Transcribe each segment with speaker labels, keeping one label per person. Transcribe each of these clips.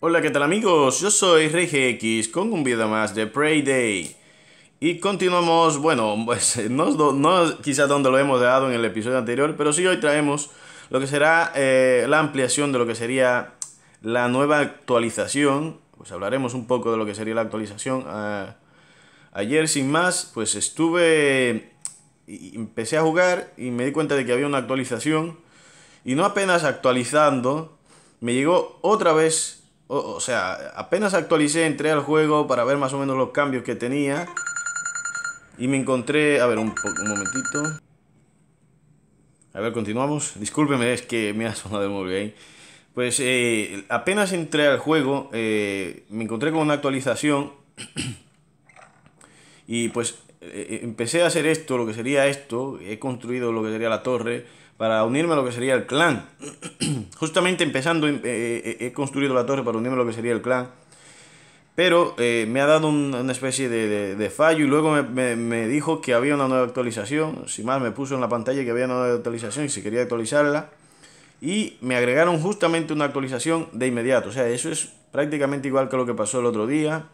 Speaker 1: Hola, ¿qué tal amigos? Yo soy RgX con un video más de Prey Day. Y continuamos, bueno, pues no, no quizás donde lo hemos dejado en el episodio anterior, pero sí hoy traemos lo que será eh, la ampliación de lo que sería la nueva actualización. Pues hablaremos un poco de lo que sería la actualización. Ah, ayer, sin más, pues estuve... empecé a jugar y me di cuenta de que había una actualización. Y no apenas actualizando, me llegó otra vez o, sea, apenas actualicé, entré al juego para ver más o menos los cambios que tenía. Y me encontré... A ver, un, momentito. A ver, continuamos. Discúlpeme, es que me ha sonado el móvil Pues eh, apenas entré al juego, eh, me encontré con una actualización. y pues eh, empecé a hacer esto, lo que sería esto. He construido lo que sería la torre para unirme a lo que sería el clan. Justamente empezando, em, eh, eh, eh, he construido la torre para unirme a lo que sería el clan. Pero me ha dado una especie de, fallo y luego me, me, dijo que había una nueva actualización. Sin más, me puso en la pantalla que había una nueva actualización y si quería actualizarla. Y me agregaron justamente una actualización de inmediato. O sea, eso es prácticamente igual que lo que pasó el otro día.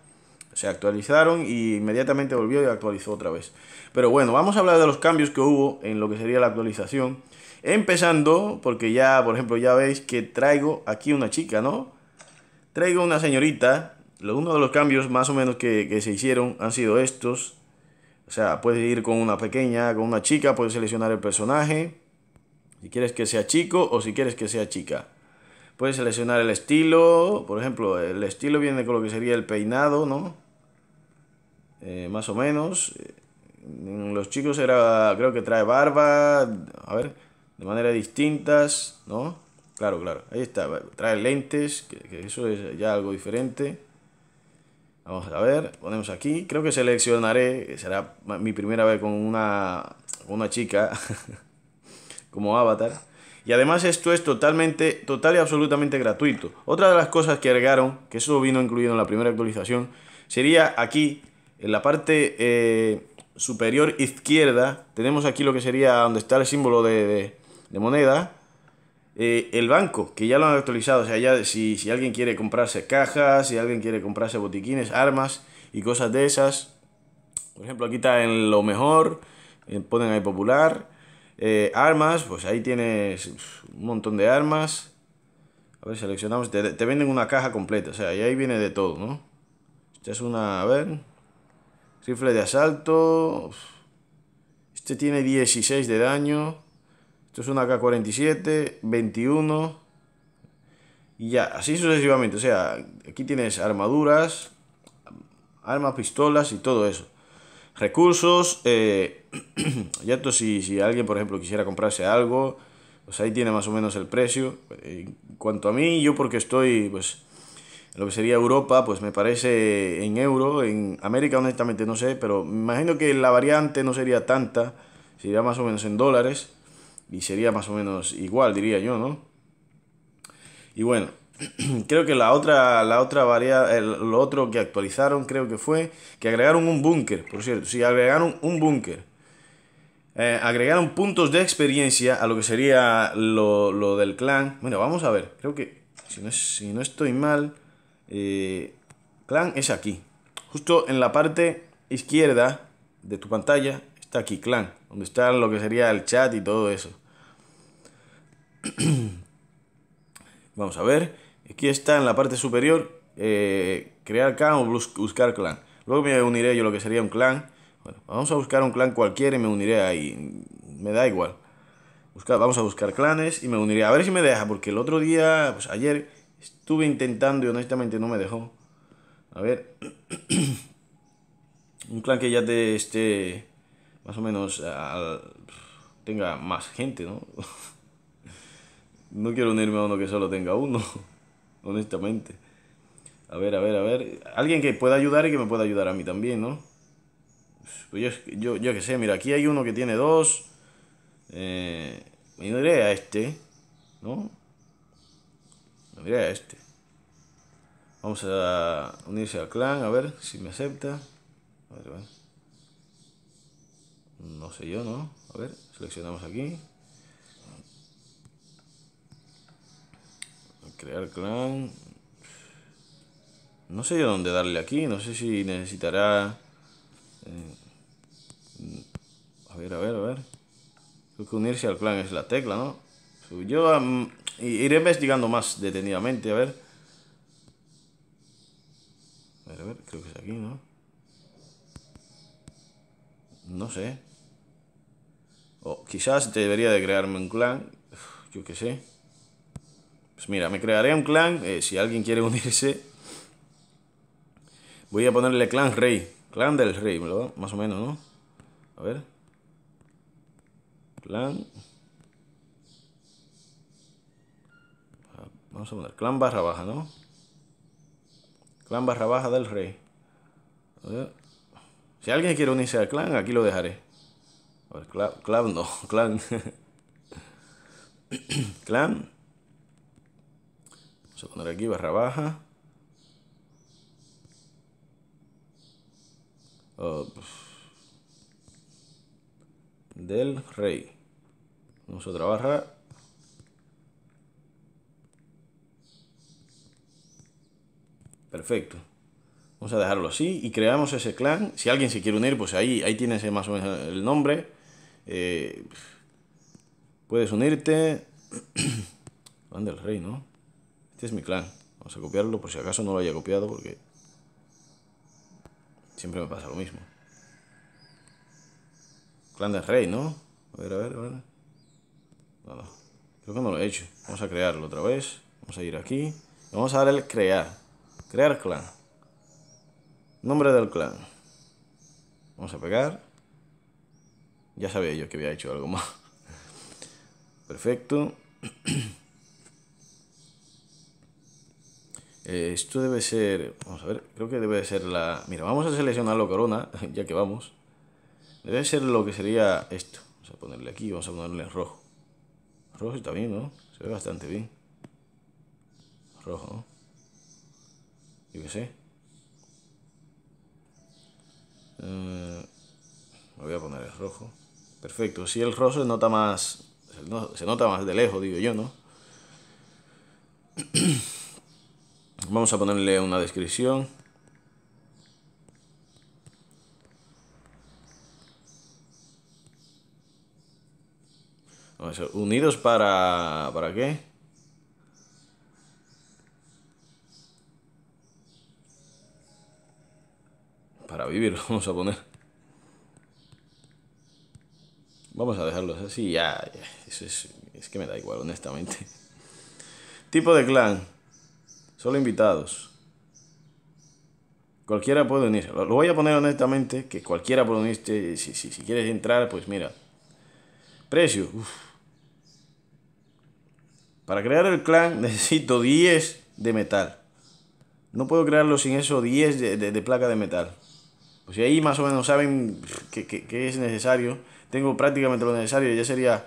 Speaker 1: Se actualizaron y inmediatamente volvió y actualizó otra vez. Pero bueno, vamos a hablar de los cambios que hubo en lo que sería la actualización. Empezando, porque ya, por ejemplo, ya veis que traigo aquí una chica, ¿no? Traigo una señorita. Uno de los cambios más o menos que, se hicieron han sido estos. O sea, puedes ir con una pequeña, con una chica, puedes seleccionar el personaje. Si quieres que sea chico o si quieres que sea chica. Puedes seleccionar el estilo. Por ejemplo, el estilo viene con lo que sería el peinado, ¿no? Eh, más o menos. Eh, los chicos era, creo que trae barba. A ver, de manera distintas, ¿no? Claro, claro, ahí está, trae lentes, que, eso es ya algo diferente. Vamos a ver, ponemos aquí, creo que seleccionaré, será mi primera vez con una, una chica como avatar. Y además esto es totalmente, total y absolutamente gratuito. Otra de las cosas que agregaron, que eso vino incluido en la primera actualización, sería aquí, en la parte eh, superior izquierda, tenemos aquí lo que sería donde está el símbolo de, de moneda. Eh, el banco, que ya lo han actualizado, o sea, ya si, si alguien quiere comprarse cajas, si alguien quiere comprarse botiquines, armas y cosas de esas. Por ejemplo, aquí está en lo mejor, eh, ponen ahí popular. Eh, armas, pues ahí tienes un montón de armas. A ver, seleccionamos, te, venden una caja completa, o sea, y ahí viene de todo, ¿no? Esta es una, a ver, rifle de asalto. Este tiene 16 de daño. Esto es una K-47, 21. Y ya, así sucesivamente. O sea, aquí tienes armaduras, armas, pistolas y todo eso. Recursos. Eh, ya esto si, si alguien, por ejemplo, quisiera comprarse algo. Pues ahí tiene más o menos el precio. En cuanto a mí, yo porque estoy, pues, en lo que sería Europa, pues me parece en euro. En América, honestamente, no sé, pero me imagino que la variante no sería tanta. Sería más o menos en dólares y sería más o menos igual, diría yo, ¿no? Y bueno, creo que la otra, la otra lo otro que actualizaron creo que fue que agregaron un búnker, por cierto, sí, agregaron un búnker. Eh, agregaron puntos de experiencia a lo que sería lo, del clan. Bueno, vamos a ver, creo que si no, si no estoy mal, eh, clan es aquí. Justo en la parte izquierda de tu pantalla está aquí, clan, donde está lo que sería el chat y todo eso. Vamos a ver. Aquí está en la parte superior. Eh, crear clan o buscar clan. Luego me uniré yo lo que sería un clan. Bueno, vamos a buscar un clan cualquiera y me uniré ahí. Me da igual. vamos a buscar clanes y me uniré. A ver si me deja, porque el otro día, pues ayer, estuve intentando y honestamente no me dejó. A ver. un clan que ya te esté más o menos tenga más gente, ¿no? No quiero unirme a uno que solo tenga uno, honestamente. A ver, a ver, a ver. Alguien que pueda ayudar y que me pueda ayudar a mí también, ¿no? Pues yo, yo, yo que sé, mira, aquí hay uno que tiene dos. Eh, me iré a este, ¿no? Me a este. Vamos a unirse al clan, a ver si me acepta. A ver, a ver. No sé yo, ¿no? A ver, seleccionamos aquí. Crear clan. No sé yo dónde darle aquí. No sé si necesitará... Eh, a ver, a ver, a ver. Creo que unirse al clan es la tecla, ¿no? Yo iré investigando más detenidamente, a ver. A ver, a ver, creo que es aquí, ¿no? No sé. O quizás debería de crearme un clan, yo qué sé. Pues mira, me crearé un clan, eh, si alguien quiere unirse. Voy a ponerle clan rey, clan del rey, ¿verdad? Más o menos, ¿no? A ver. Clan. Vamos a poner clan barra baja, ¿no? Clan barra baja del rey. A ver. Si alguien quiere unirse al clan, aquí lo dejaré. A ver, clan no, clan. clan poner aquí barra baja. del rey. Vamos a otra barra. Perfecto. Vamos a dejarlo así y creamos ese clan. Si alguien se quiere unir, pues ahí, ahí tienes más o menos el nombre. Eh, puedes unirte. Van del rey, ¿no? es mi clan. Vamos a copiarlo por si acaso no lo haya copiado porque siempre me pasa lo mismo. Clan del rey, ¿no? A ver, a ver, a ver. Creo que no lo he hecho. Vamos a crearlo otra vez. Vamos a ir aquí. vamos a dar el crear. Crear clan. Nombre del clan. Vamos a pegar. Ya sabía yo que había hecho algo más. Perfecto. Eh, esto debe ser... Vamos a ver, creo que debe ser la... Mira, vamos a seleccionarlo corona, ya que vamos. Debe ser lo que sería esto. Vamos a ponerle aquí, vamos a ponerle rojo. Rojo está bien, ¿no? Se ve bastante bien. Rojo, ¿no? Yo qué sé. Eh, voy a poner el rojo. Perfecto. Si el rojo se nota más... Se nota más de lejos, digo yo, ¿no? Vamos a ponerle una descripción. a unidos para... ¿Para qué? Para vivir, vamos a poner. Vamos a dejarlos así, ya, ya. Eso es, es que me da igual, honestamente. Tipo de clan. Solo invitados. Cualquiera puede unirse. Lo, voy a poner honestamente, que cualquiera puede unirse. Si, si, quieres entrar, pues mira. Precio. Para crear el clan necesito 10 de metal. No puedo crearlo sin esos 10 de, placa de metal. Pues si ahí más o menos saben que, que es necesario. Tengo prácticamente lo necesario. Ya sería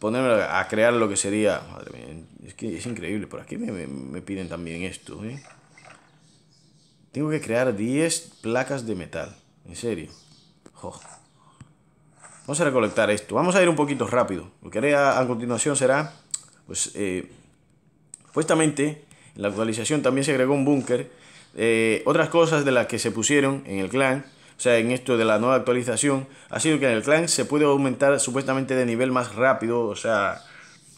Speaker 1: ponerme a crear lo que sería... Madre mía, es que es increíble, ¿por aquí me, piden también esto? Eh? Tengo que crear 10 placas de metal, en serio. Vamos a recolectar esto, vamos a ir un poquito rápido. Lo que haré a, continuación será, pues, eh, supuestamente, en la actualización también se agregó un búnker. Eh, otras cosas de las que se pusieron en el clan o sea, en esto de la nueva actualización, ha sido que en el clan se puede aumentar supuestamente de nivel más rápido, o sea,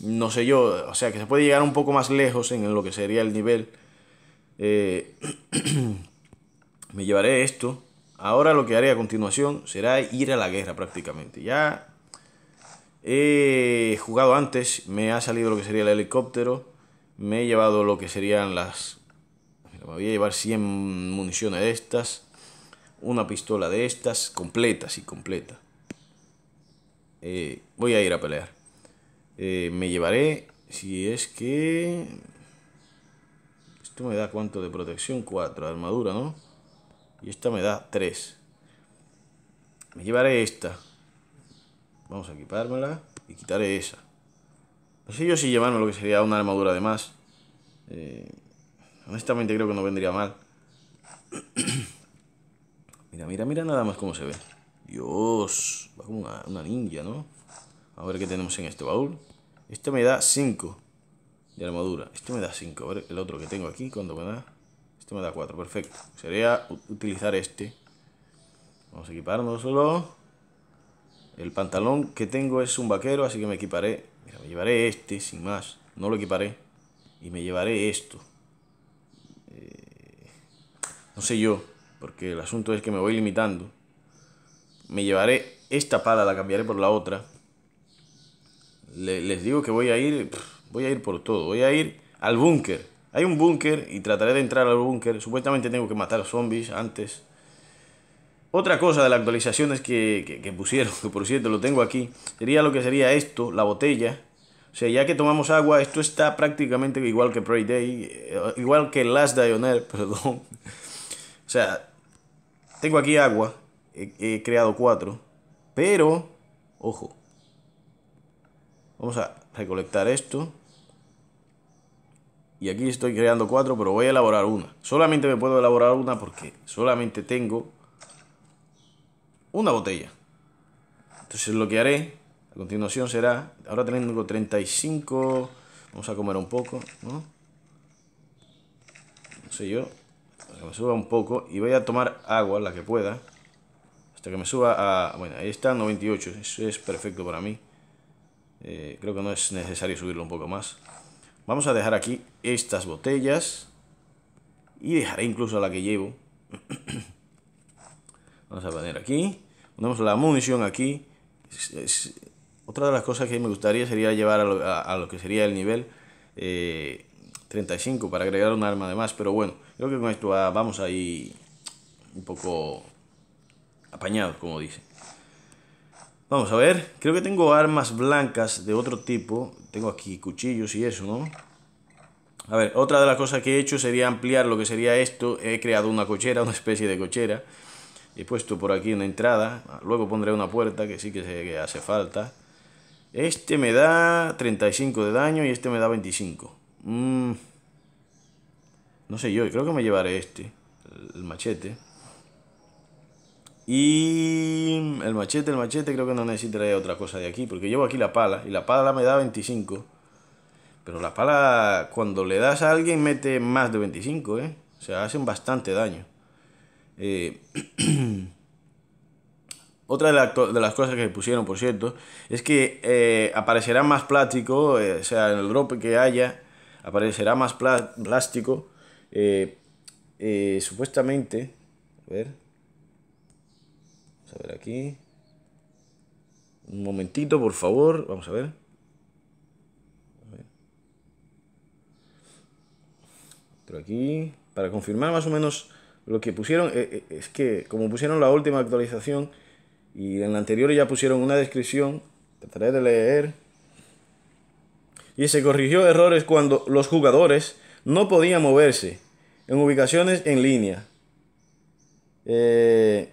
Speaker 1: no sé yo, o sea, que se puede llegar un poco más lejos en lo que sería el nivel. Eh, me llevaré esto. Ahora lo que haré a continuación será ir a la guerra prácticamente. Ya he jugado antes, me ha salido lo que sería el helicóptero, me he llevado lo que serían las... Me voy a llevar 100 municiones de estas una pistola de estas, completa, y completa. Eh, voy a ir a pelear. Eh, me llevaré, si es que... Esto me da cuánto de protección? 4, armadura, ¿no? Y esta me da 3. Me llevaré esta. Vamos a equipármela y quitaré esa. No sé yo si llevarme lo que sería una armadura de más. Eh, honestamente creo que no vendría mal. Mira, mira, mira nada más cómo se ve. Dios, va como una, ninja, ¿no? A ver qué tenemos en este baúl. Este me da 5 de armadura. Este me da 5. A ver el otro que tengo aquí, ¿cuánto me da? Este me da 4, perfecto. Sería utilizar este. Vamos a Solo... El pantalón que tengo es un vaquero, así que me equiparé. Mira, me llevaré este, sin más. No lo equiparé. Y me llevaré esto. Eh, no sé yo porque el asunto es que me voy limitando. Me llevaré esta pala, la cambiaré por la otra. les digo que voy a ir, voy a ir por todo, voy a ir al búnker. Hay un búnker y trataré de entrar al búnker. Supuestamente tengo que matar a zombies antes. Otra cosa de las actualizaciones que, que, que, pusieron, que por cierto lo tengo aquí, sería lo que sería esto, la botella. O sea, ya que tomamos agua, esto está prácticamente igual que Prey Day, eh, igual que Last Day on Earth, perdón. O sea, tengo aquí agua. He, creado cuatro. Pero, ojo. Vamos a recolectar esto. Y aquí estoy creando cuatro, pero voy a elaborar una. Solamente me puedo elaborar una porque solamente tengo una botella. Entonces lo que haré a continuación será, ahora tengo 35, vamos a comer un poco, ¿no? No sé yo, me suba un poco y voy a tomar agua, la que pueda, hasta que me suba a... Bueno, ahí está, 98, eso es perfecto para mí. Eh, creo que no es necesario subirlo un poco más. Vamos a dejar aquí estas botellas y dejaré incluso la que llevo. Vamos a poner aquí, ponemos la munición aquí. otra de las cosas que me gustaría sería llevar a lo, que sería el nivel 35 eh, para agregar un arma de más, pero bueno, Creo que con esto ah, vamos ahí un poco apañados, como dice. Vamos a ver, creo que tengo armas blancas de otro tipo. Tengo aquí cuchillos y eso, ¿no? A ver, otra de las cosas que he hecho sería ampliar lo que sería esto. He creado una cochera, una especie de cochera. He puesto por aquí una entrada. Luego pondré una puerta que sí que, se, que hace falta. Este me da 35 de daño y este me da 25. Mmm... No sé yo, creo que me llevaré este, el machete. Y el machete, el machete, creo que no necesitaré otra cosa de aquí, porque llevo aquí la pala, y la pala me da 25. Pero la pala, cuando le das a alguien, mete más de 25, ¿eh? O sea, hacen bastante daño. Eh, otra de, de, las cosas que pusieron, por cierto, es que eh, aparecerá más plástico, eh, o sea, en el drop que haya, aparecerá más plástico eh, eh, supuestamente, a ver, vamos a ver aquí. Un momentito, por favor, vamos a ver. aquí, para confirmar más o menos lo que pusieron, eh, es que como pusieron la última actualización y en la anterior ya pusieron una descripción, trataré de leer. Y se corrigió errores cuando los jugadores no podía moverse en ubicaciones en línea. Eh,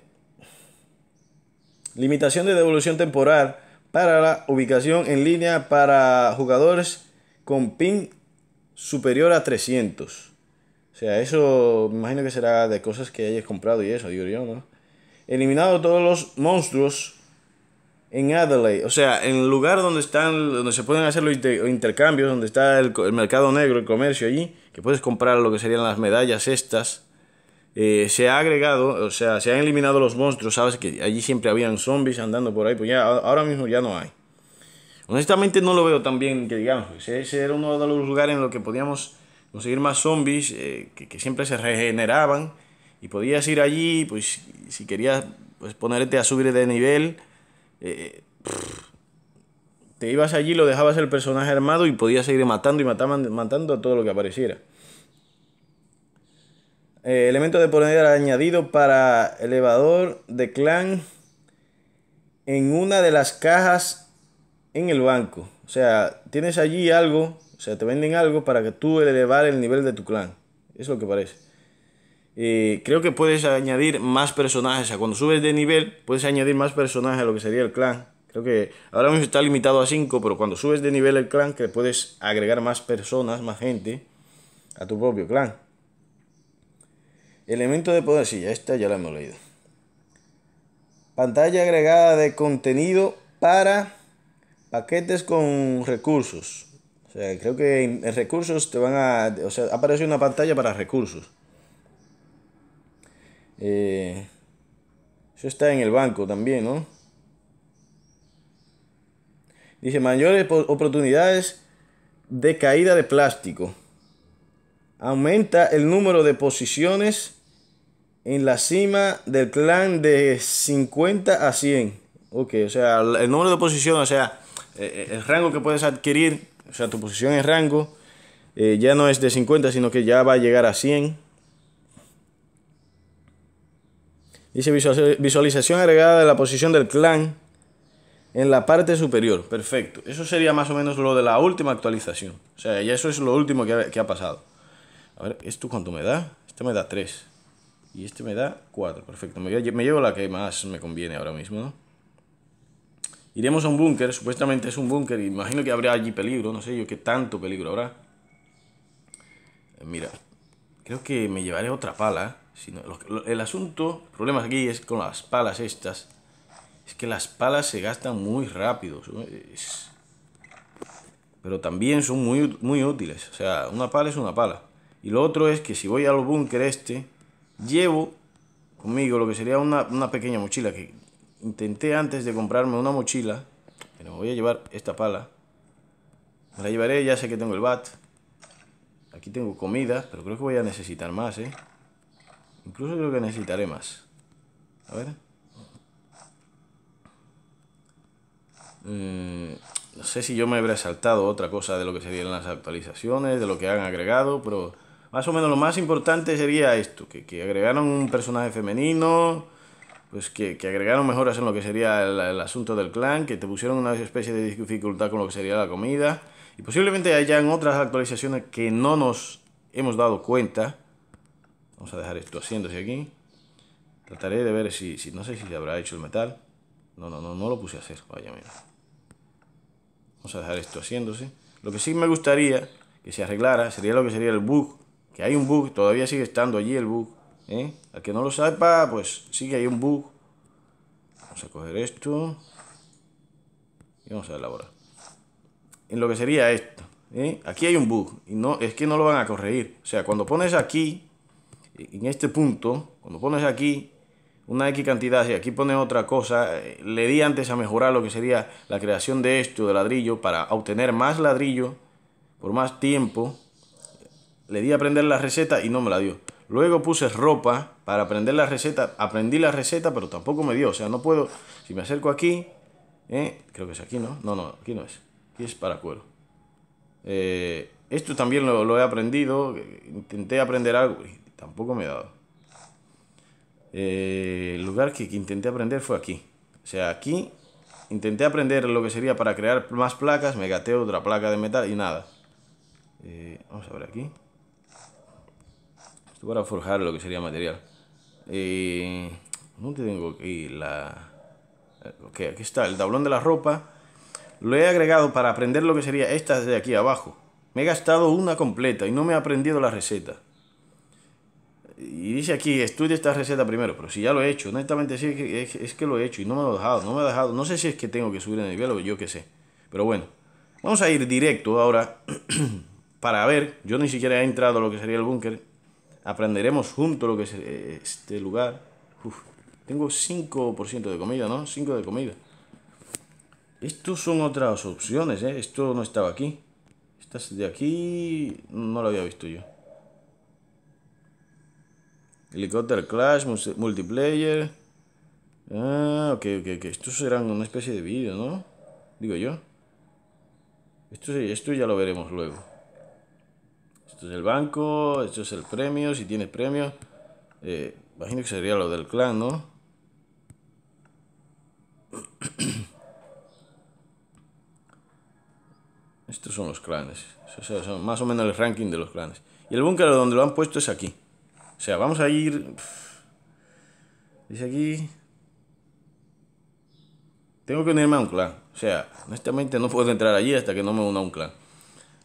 Speaker 1: limitación de devolución temporal para la ubicación en línea para jugadores con pin superior a 300. O sea, eso me imagino que será de cosas que hayas comprado y eso, digo yo, ¿no? Eliminado todos los monstruos en Adelaide, o sea, en el lugar donde están, donde se pueden hacer los intercambios, donde está el, mercado negro, el comercio allí, que puedes comprar lo que serían las medallas estas, eh, se ha agregado, o sea, se han eliminado los monstruos, sabes que allí siempre habían zombies andando por ahí, pues ya ahora mismo ya no hay. Honestamente no lo veo tan bien que digamos, pues, ese era uno de los lugares en los que podíamos conseguir más zombies, eh, que, que siempre se regeneraban, y podías ir allí, pues si querías pues, ponerte a subir de nivel, eh, te ibas allí, lo dejabas el personaje armado y podías seguir matando y matando a todo lo que apareciera. Eh, elemento de poner añadido para elevador de clan en una de las cajas en el banco. O sea, tienes allí algo, o sea, te venden algo para que tú elevar el nivel de tu clan. Es lo que parece. Eh, creo que puedes añadir más personajes. O sea, cuando subes de nivel, puedes añadir más personajes a lo que sería el clan. Creo que ahora mismo está limitado a 5, pero cuando subes de nivel el clan, que puedes agregar más personas, más gente a tu propio clan. Elemento de poder, sí, está, ya la hemos leído. Pantalla agregada de contenido para paquetes con recursos. O sea, creo que en recursos te van a... O sea, aparece una pantalla para recursos eso eh, está en el banco también, ¿no? Dice, mayores oportunidades de caída de plástico. Aumenta el número de posiciones en la cima del clan de 50 a 100. Ok, o sea, el número de posiciones, o sea, eh, eh, el rango que puedes adquirir, o sea, tu posición en rango, ya no es de 50, sino que ya va a llegar a 100. Dice visualización agregada de la posición del clan en la parte superior. Perfecto. Eso sería más o menos lo de la última actualización. O sea, ya eso es lo último que ha, pasado. A ver, ¿esto cuánto me da? Este me da 3. Y este me da 4. Perfecto. Me, llevo la que más me conviene ahora mismo, Iremos a un búnker. Supuestamente es un búnker. Imagino que habría allí peligro. No sé yo qué tanto peligro habrá. Eh, mira, creo que me llevaré otra pala el asunto, el problema aquí es con las palas estas. Es que las palas se gastan muy rápido. pero también son muy, muy útiles. O sea, una pala es una pala. Y lo otro es que si voy al búnker este, llevo conmigo lo que sería una, pequeña mochila. Que intenté antes de comprarme una mochila. Pero voy a llevar esta pala. Me la llevaré, ya sé que tengo el bat. Aquí tengo comida, pero creo que voy a necesitar más, ¿eh? Incluso creo que necesitaré más. A ver. Eh, no sé si yo me habré saltado otra cosa de lo que serían las actualizaciones, de lo que han agregado, pero más o menos lo más importante sería esto, que, que agregaron un personaje femenino, pues que, agregaron mejoras en lo que sería el, el, asunto del clan, que te pusieron una especie de dificultad con lo que sería la comida, y posiblemente hayan otras actualizaciones que no nos hemos dado cuenta, Vamos a dejar esto haciéndose aquí. Trataré de ver si, si, no sé si se habrá hecho el metal. No, no, no, no lo puse a hacer. Vaya, mira. Vamos a dejar esto haciéndose. Lo que sí me gustaría que se arreglara sería lo que sería el bug. Que hay un bug, todavía sigue estando allí el bug. ¿eh? Al que no lo sepa, pues sí que hay un bug. Vamos a coger esto. Y vamos a elaborar. En lo que sería esto. ¿eh? Aquí hay un bug. Y no, es que no lo van a corregir. O sea, cuando pones aquí en este punto, cuando pones aquí una X cantidad, y aquí pone otra cosa, eh, le di antes a mejorar lo que sería la creación de esto, de ladrillo, para obtener más ladrillo por más tiempo. Le di a aprender la receta y no me la dio. Luego puse ropa para aprender la receta. Aprendí la receta, pero tampoco me dio. O sea, no puedo. Si me acerco aquí, eh, creo que es aquí, ¿no? No, no, aquí no es. Aquí es para cuero. Eh, esto también lo, lo, he aprendido. Intenté aprender algo. Tampoco me he dado. Eh, el lugar que, intenté aprender fue aquí. O sea, aquí intenté aprender lo que sería para crear más placas. Me gateo otra placa de metal y nada. Eh, vamos a ver aquí. Esto para forjar lo que sería material. Eh, no ¿Dónde tengo aquí la...? Ok, aquí está, el tablón de la ropa. Lo he agregado para aprender lo que sería esta de aquí abajo. Me he gastado una completa y no me he aprendido la receta. Y dice aquí, estudia esta receta primero, pero si ya lo he hecho, honestamente sí, es, es que lo he hecho y no me lo he dejado, no me ha dejado, no sé si es que tengo que subir en el o yo qué sé, pero bueno, vamos a ir directo ahora para ver, yo ni siquiera he entrado a lo que sería el búnker, aprenderemos junto lo que es eh, este lugar, tengo 5% de comida, ¿no? 5 de comida. Estos son otras opciones, ¿eh? Esto no estaba aquí. Estas de aquí no lo había visto yo. Helicopter Clash, multiplayer. Ah, ok, ok, Estos serán una especie de vídeo, ¿no? Digo yo. Esto, esto ya lo veremos luego. Esto es el banco, esto es el premio, si tiene premio. Eh, imagino que sería lo del clan, ¿no? Estos son los clanes. son más o menos el ranking de los clanes. Y el búnker donde lo han puesto es aquí. O sea, vamos a ir... Dice aquí... Tengo que unirme a un clan. O sea, honestamente no puedo entrar allí hasta que no me una a un clan.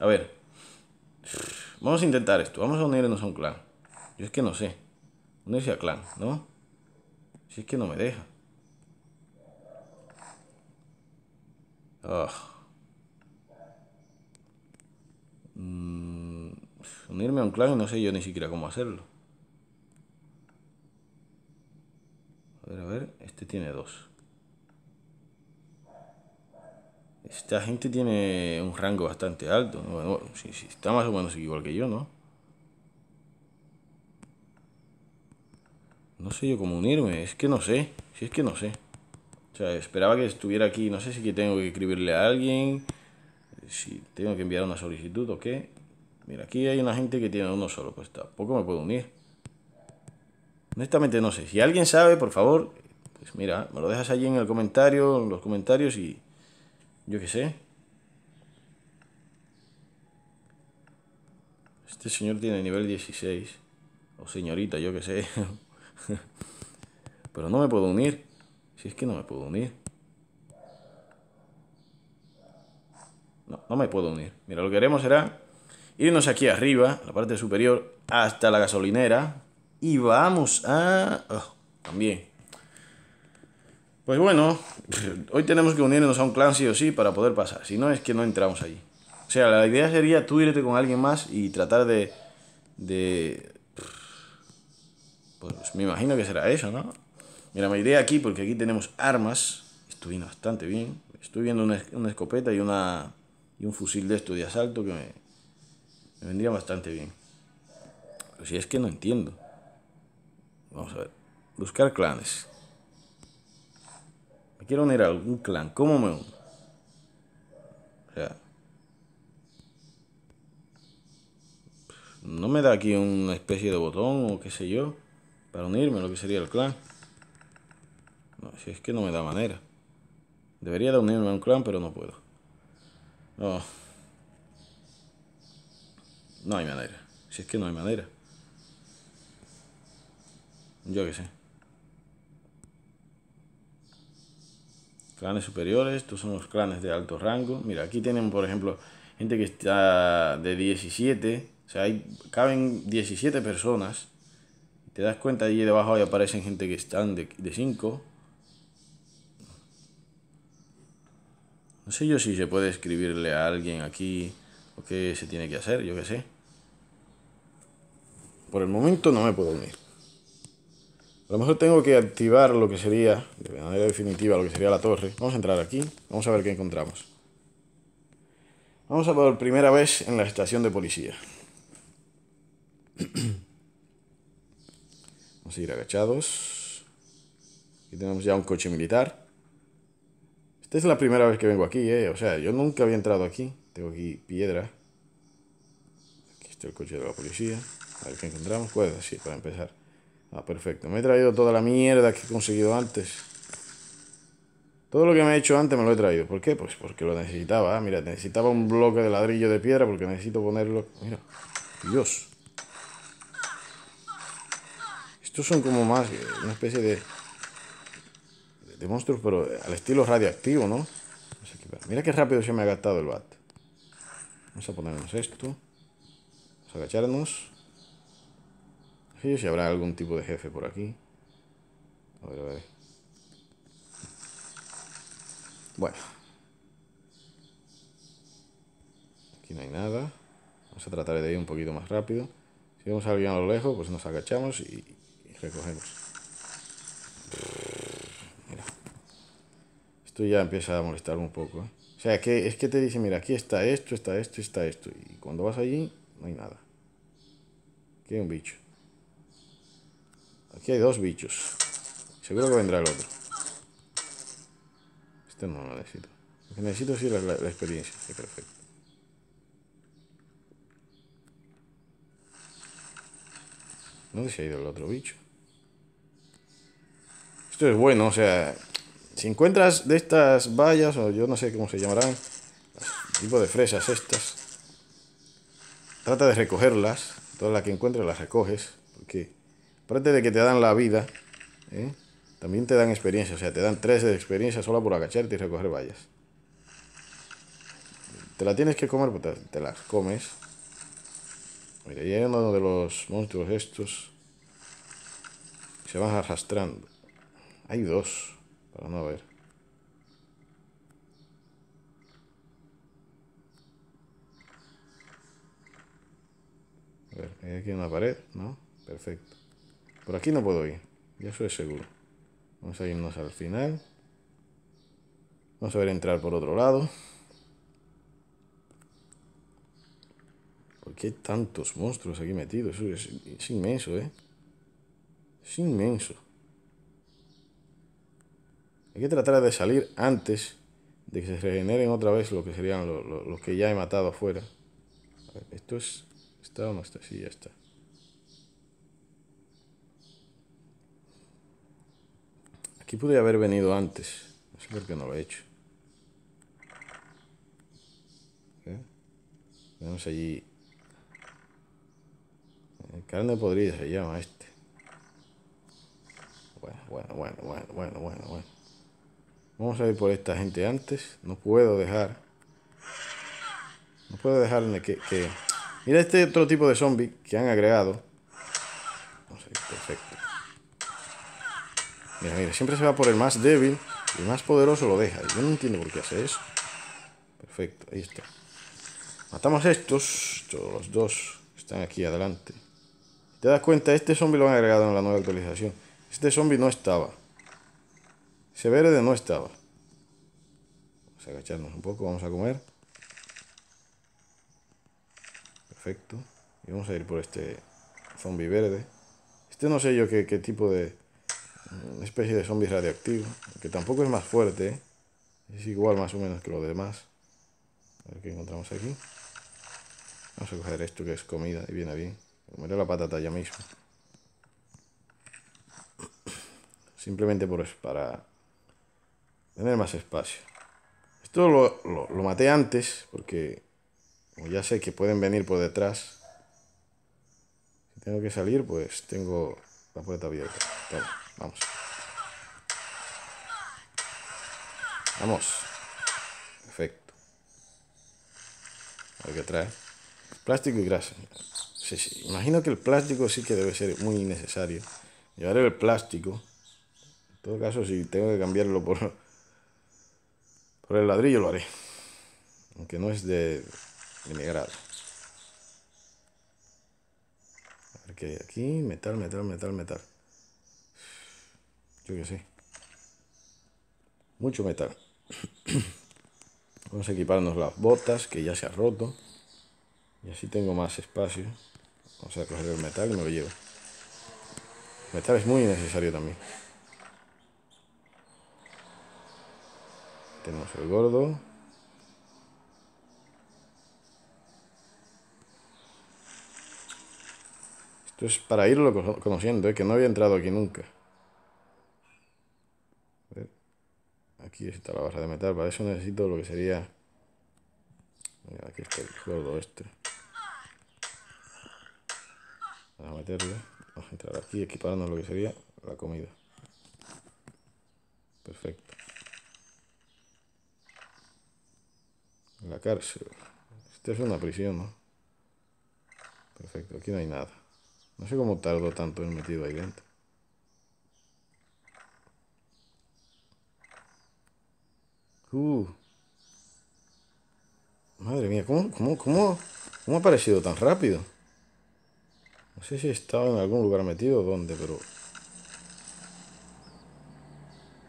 Speaker 1: A ver. Vamos a intentar esto. Vamos a unirnos a un clan. Yo es que no sé. Unirse a clan, ¿no? Si es que no me deja. Ah. Mm, unirme a un clan y no sé yo ni siquiera cómo hacerlo. A ver, a ver, este tiene dos. Esta gente tiene un rango bastante alto. Bueno, si, está más o menos igual que yo, ¿no? No sé yo cómo unirme, es que no sé, si es que no sé. O sea, esperaba que estuviera aquí, no sé si que tengo que escribirle a alguien, si tengo que enviar una solicitud o qué. Mira, aquí hay una gente que tiene uno solo, pues tampoco me puedo unir. Honestamente no sé. Si alguien sabe, por favor, pues mira, me lo dejas allí en el comentario, en los comentarios y yo qué sé. Este señor tiene nivel 16. O señorita, yo qué sé. Pero no me puedo unir. Si es que no me puedo unir. No, no me puedo unir. Mira, lo que haremos será irnos aquí arriba, la parte superior, hasta la gasolinera, y vamos a... Ah, también. Pues bueno, hoy tenemos que unirnos a un clan sí o sí para poder pasar. Si no, es que no entramos allí. O sea, la idea sería tú irte con alguien más y tratar de... de... Pues me imagino que será eso, ¿no? Mira, me iré aquí porque aquí tenemos armas. Estoy bastante bien. Estoy viendo una, escopeta y, una, y un fusil de esto de asalto que me, me vendría bastante bien. Pero si es que no entiendo. Vamos a ver. Buscar clanes. Me quiero unir a algún clan. ¿Cómo me uno? O sea. No me da aquí una especie de botón o qué sé yo. Para unirme a lo que sería el clan. No, si es que no me da manera. Debería de unirme a un clan, pero no puedo. No. No hay manera. Si es que no hay manera. Yo qué sé. Clanes superiores, estos son los clanes de alto rango. Mira, aquí tienen, por ejemplo, gente que está de 17. O sea, hay, caben 17 personas. Te das cuenta, allí debajo ahí aparecen gente que están de, de 5. No sé yo si se puede escribirle a alguien aquí o qué se tiene que hacer, yo qué sé. Por el momento no me puedo unir. A lo mejor tengo que activar lo que sería, de manera definitiva, lo que sería la torre. Vamos a entrar aquí, vamos a ver qué encontramos. Vamos a por primera vez en la estación de policía. Vamos a ir agachados. Aquí tenemos ya un coche militar. Esta es la primera vez que vengo aquí, ¿eh? O sea, yo nunca había entrado aquí. Tengo aquí piedra. Aquí está el coche de la policía. A ver qué encontramos. pues sí, para empezar. Ah, perfecto. Me he traído toda la mierda que he conseguido antes. Todo lo que me he hecho antes me lo he traído. ¿Por qué? Pues porque lo necesitaba. Ah, mira, necesitaba un bloque de ladrillo de piedra porque necesito ponerlo... Mira. Dios. Estos son como más una especie de... De monstruos, pero al estilo radioactivo, ¿no? Mira qué rápido se me ha gastado el bat. Vamos a ponernos esto. Vamos a agacharnos si habrá algún tipo de jefe por aquí. A ver, a ver. Bueno. Aquí no hay nada. Vamos a tratar de ir un poquito más rápido. Si vemos a alguien a lo lejos, pues nos agachamos y, recogemos. Eh, esto ya empieza a molestarme un poco. ¿eh? O sea, que es que te dice, mira, aquí está esto, está esto, está esto. Y cuando vas allí, no hay nada. qué un bicho. Aquí hay dos bichos. Seguro que vendrá el otro. Este no lo necesito. Lo que necesito es la, a la experiencia. perfecto. ¿Dónde se ha ido el otro bicho? Esto es bueno, o sea... Si encuentras de estas vallas, o yo no sé cómo se llamarán, tipo de fresas estas, trata de recogerlas. Toda la que encuentres las recoges, porque Aparte de que te dan la vida, ¿eh? también te dan experiencia. O sea, te dan tres de experiencia solo por agacharte y recoger vallas. Te la tienes que comer, pues te, las comes. Mira, ahí uno de los monstruos estos. Se van arrastrando. Hay dos, para no ver. A ver, hay aquí una pared, ¿no? Perfecto. Por aquí no puedo ir. Ya soy seguro. Vamos a irnos al final. Vamos a ver entrar por otro lado. ¿Por qué hay tantos monstruos aquí metidos? es, inmenso, ¿eh? Es inmenso. Hay que tratar de salir antes de que se regeneren otra vez lo que serían los que ya he matado afuera. ¿Esto es, está o no está? Sí, ya está. Si pude haber venido antes. No sé por qué no lo he hecho. ¿Eh? allí... Eh, carne podrida se llama este. Bueno, bueno, bueno, bueno, bueno, bueno, Vamos a ir por esta gente antes. No puedo dejar. No puedo dejarle que, que... Mira este otro tipo de zombie que han agregado. Mira, mira, siempre se va por el más débil y el más poderoso lo deja. Yo no entiendo por qué hace eso. Perfecto, ahí está. Matamos estos, todos los dos están aquí adelante. Te das cuenta, este zombie lo han agregado en la nueva actualización. Este zombie no estaba. Ese verde no estaba. Vamos a agacharnos un poco, vamos a comer. Perfecto. Y vamos a ir por este zombie verde. Este no sé yo qué tipo de una especie de zombie radioactivo, que tampoco es más fuerte, es igual más o menos que lo demás. A encontramos aquí. Vamos a coger esto que es comida y viene bien. Comeré la patata ya mismo. Simplemente por, para tener más espacio. Esto lo, maté antes porque como ya sé que pueden venir por detrás. tengo que salir, pues tengo la puerta abierta. Vamos. Vamos. Perfecto. A ver qué trae. Plástico y grasa. Sí, sí. Imagino que el plástico sí que debe ser muy necesario. Llevaré el plástico. En todo caso, si tengo que cambiarlo por, por el ladrillo, lo haré. Aunque no es de, de mi grado. A ver qué hay aquí. Metal, metal, metal, metal. Yo que sé. Mucho metal. Vamos a equiparnos las botas, que ya se ha roto. Y así tengo más espacio. Vamos a coger el metal y me lo llevo. metal es muy necesario también. Tenemos el gordo. Esto es para irlo conociendo, ¿eh? que no había entrado aquí nunca. Aquí está la barra de metal. Para eso necesito lo que sería... Mira, aquí está el gordo este. Vamos a meterle. Vamos a entrar aquí equiparnos lo que sería la comida. Perfecto. La cárcel. Esta es una prisión, ¿no? Perfecto, aquí no hay nada. No sé cómo tardó tanto en metido ahí dentro. Uh. Madre mía, ¿cómo, ha aparecido tan rápido? No sé si estaba en algún lugar metido o dónde, pero...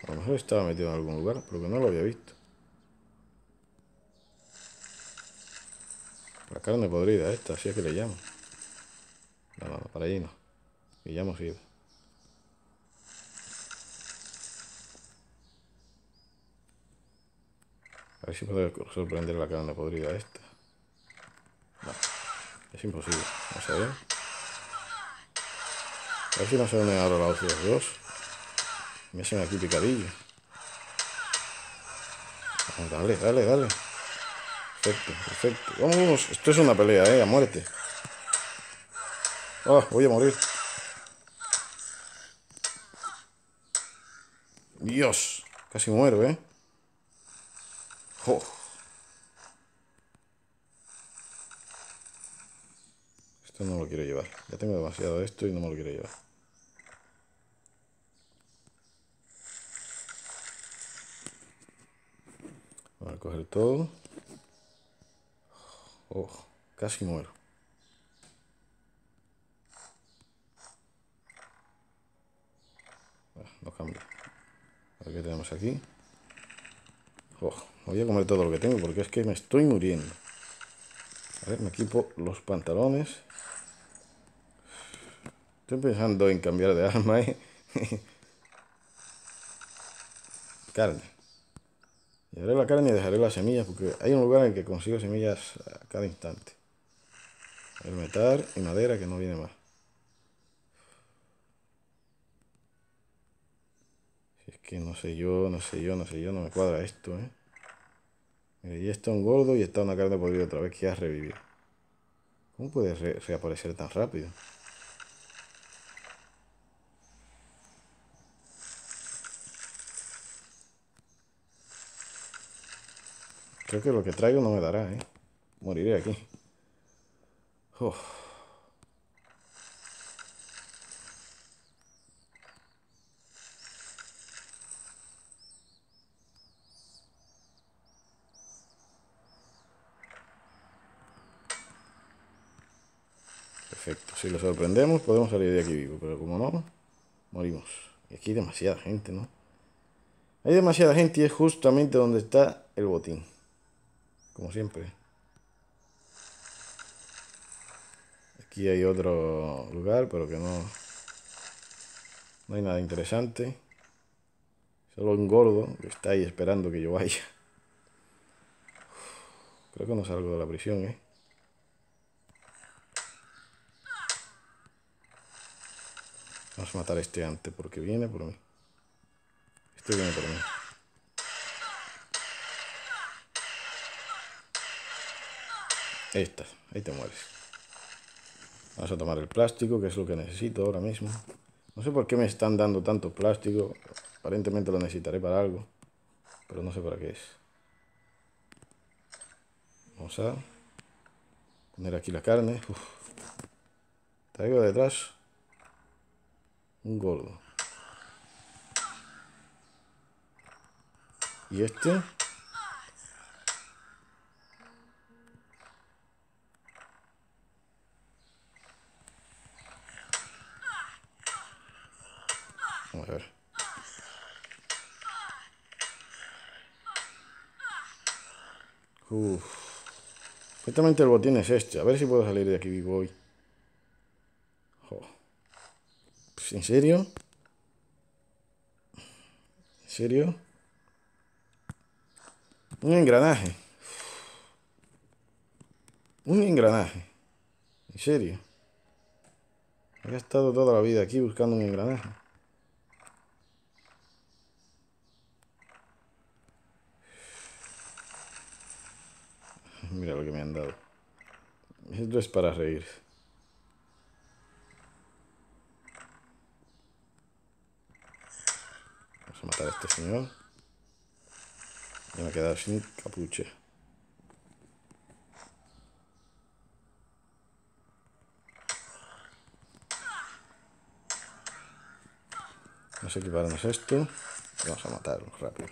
Speaker 1: A lo mejor estaba metido en algún lugar, pero que no lo había visto. La carne podrida esta, así es que le llamo. no, para allí no. Y ya hemos ido. A ver si puedo sorprender la carne podrida esta. es imposible. Vamos a ver. A ver si no se unen ahora los dos. Me hacen aquí picadillo. dale, dale, dale. Perfecto, perfecto. Vamos, vamos. Esto es una pelea, eh, a muerte. Ah, voy a morir. Dios, casi muero, eh. Oh. Esto no lo quiero llevar. Ya tengo demasiado esto y no me lo quiero llevar. Vamos a coger todo. Oh, casi muero. Ah, no cambia. A qué tenemos aquí. Oh, voy a comer todo lo que tengo porque es que me estoy muriendo. A ver, me equipo los pantalones. Estoy pensando en cambiar de arma, ¿eh? carne. Llevaré la carne y dejaré las semillas porque hay un lugar en el que consigo semillas a cada instante. El metal y madera que no viene más. que no sé yo, no sé yo, no sé yo, no me cuadra esto, ¿eh? y está un gordo y está una carne por vida otra vez que ha revivido. ¿Cómo puede reaparecer tan rápido? Creo que lo que traigo no me dará, ¿eh? Moriré aquí. Perfecto. Si lo sorprendemos, podemos salir de aquí vivo. Pero como no, morimos. Y aquí hay demasiada gente, ¿no? Hay demasiada gente y es justamente donde está el botín. Como siempre. Aquí hay otro lugar, pero que no... No hay nada interesante. Solo un gordo que está ahí esperando que yo vaya. Creo que no salgo de la prisión, ¿eh? Vamos a matar este antes porque viene por mí. Este viene por mí. Ahí ahí te mueres. Vamos a tomar el plástico, que es lo que necesito ahora mismo. No sé por qué me están dando tanto plástico. Aparentemente lo necesitaré para algo. Pero no sé para qué es. Vamos a poner aquí la carne. Uf. Traigo detrás un gordo. ¿Y este? Vamos a Uf. el botín es este. A ver si puedo salir de aquí vivo ¿En serio? ¿En serio? Un engranaje. Un engranaje. ¿En serio? He estado toda la vida aquí buscando un engranaje. Mira lo que me han dado. Esto es para reír. matar a este señor. me ha quedado sin capuche. Vamos a equiparnos esto. Y vamos a matarlo rápido.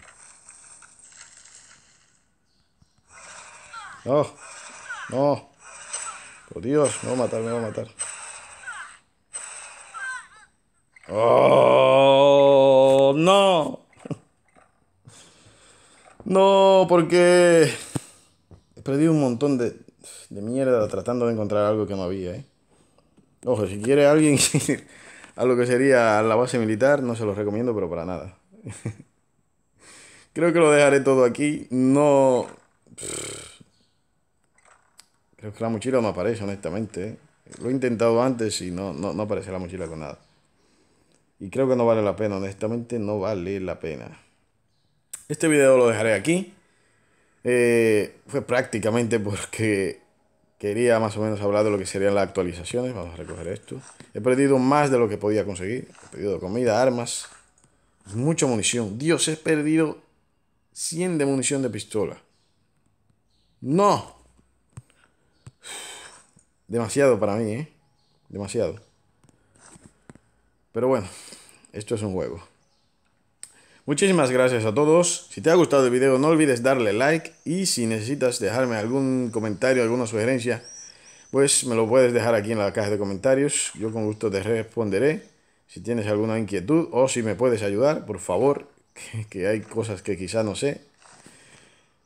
Speaker 1: No, no. Por Dios, no va a matar, me va a matar. ¡Oh! porque he perdido un montón de, mierda tratando de encontrar algo que no había. ¿eh? Ojo, si quiere alguien ir a lo que sería la base militar, no se lo recomiendo, pero para nada. Creo que lo dejaré todo aquí. No... Creo que la mochila no aparece, honestamente. ¿eh? Lo he intentado antes y no, no, no aparece la mochila con nada. Y creo que no vale la pena, honestamente no vale la pena. Este video lo dejaré aquí. Eh, fue prácticamente porque quería más o menos hablar de lo que serían las actualizaciones. Vamos a recoger esto. He perdido más de lo que podía conseguir. He perdido comida, armas, mucha munición. Dios, he perdido 100 de munición de pistola. ¡No! Demasiado para mí, ¿eh? Demasiado. Pero bueno, esto es un juego. Muchísimas gracias a todos. Si te ha gustado el video no olvides darle like y si necesitas dejarme algún comentario, alguna sugerencia, pues me lo puedes dejar aquí en la caja de comentarios. Yo con gusto te responderé. Si tienes alguna inquietud o si me puedes ayudar, por favor, que, hay cosas que quizá no sé.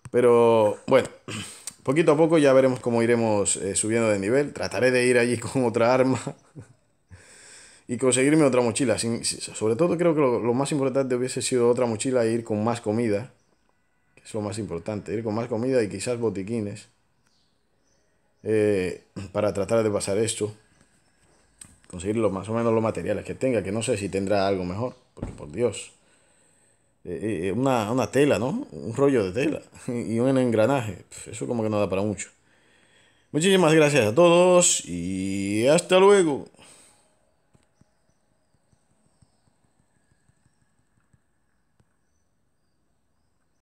Speaker 1: Pero bueno, poquito a poco ya veremos cómo iremos eh, subiendo de nivel. Trataré de ir allí con otra arma y conseguirme otra mochila. sobre todo creo que lo, más importante hubiese sido otra mochila e ir con más comida. Que es lo más importante, ir con más comida y quizás botiquines. Eh, para tratar de pasar esto. Conseguir lo, más o menos los materiales que tenga, que no sé si tendrá algo mejor, porque por Dios. Eh, eh, una, una, tela, ¿no? Un rollo de tela y un engranaje. Eso como que no da para mucho. Muchísimas gracias a todos y hasta luego.